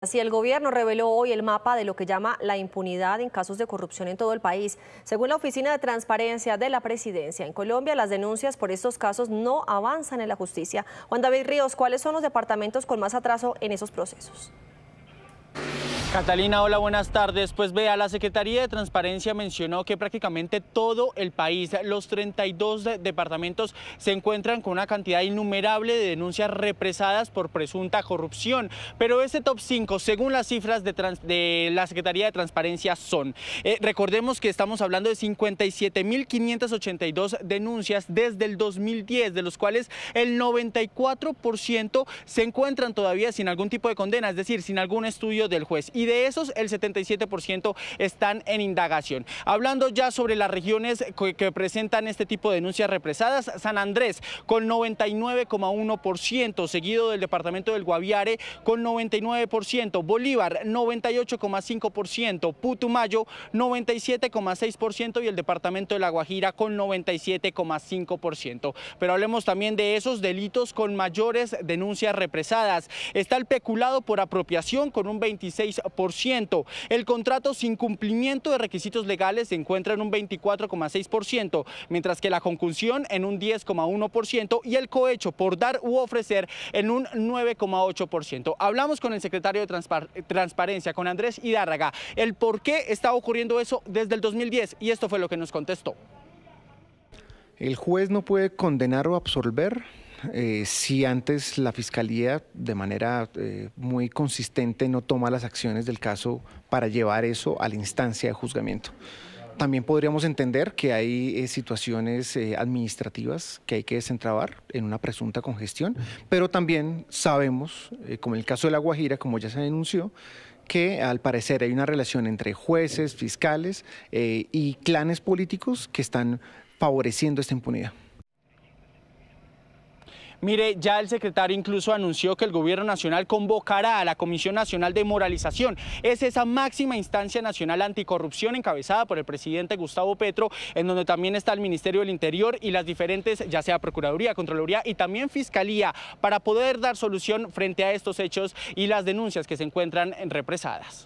Así el gobierno reveló hoy el mapa de lo que llama la impunidad en casos de corrupción en todo el país. Según la Oficina de Transparencia de la Presidencia, en Colombia las denuncias por estos casos no avanzan en la justicia. Juan David Ríos, ¿cuáles son los departamentos con más atraso en esos procesos? Catalina, hola, buenas tardes. Pues vea, la Secretaría de Transparencia mencionó que prácticamente todo el país, los 32 departamentos, se encuentran con una cantidad innumerable de denuncias represadas por presunta corrupción. Pero ese top 5, según las cifras de, la Secretaría de Transparencia, son. Eh, recordemos que estamos hablando de 57.582 denuncias desde el 2010, de los cuales el 94% se encuentran todavía sin algún tipo de condena, es decir, sin algún estudio del juez y de esos el 77% están en indagación. Hablando ya sobre las regiones que, presentan este tipo de denuncias represadas, San Andrés con 99,1%, seguido del departamento del Guaviare con 99%, Bolívar 98,5%, Putumayo 97,6% y el departamento de La Guajira con 97,5%. Pero hablemos también de esos delitos con mayores denuncias represadas. Está el peculado por apropiación con un 26%. El contrato sin cumplimiento de requisitos legales se encuentra en un 24,6%, mientras que la concunción en un 10,1% y el cohecho por dar u ofrecer en un 9,8%. Hablamos con el secretario de Transparencia, con Andrés Hidárraga, el por qué está ocurriendo eso desde el 2010 y esto fue lo que nos contestó. El juez no puede condenar o absolver eh, si antes la Fiscalía de manera eh, muy consistente no toma las acciones del caso para llevar eso a la instancia de juzgamiento. También podríamos entender que hay eh, situaciones administrativas que hay que desentrabar en una presunta congestión, pero también sabemos, como en el caso de La Guajira, como ya se denunció, que al parecer hay una relación entre jueces, fiscales y clanes políticos que están favoreciendo esta impunidad. Mire, ya el secretario incluso anunció que el gobierno nacional convocará a la Comisión Nacional de Moralización. Es esa máxima instancia nacional anticorrupción encabezada por el presidente Gustavo Petro, en donde también está el Ministerio del Interior y las diferentes, ya sea Procuraduría, Contraloría y también Fiscalía, para poder dar solución frente a estos hechos y las denuncias que se encuentran represadas.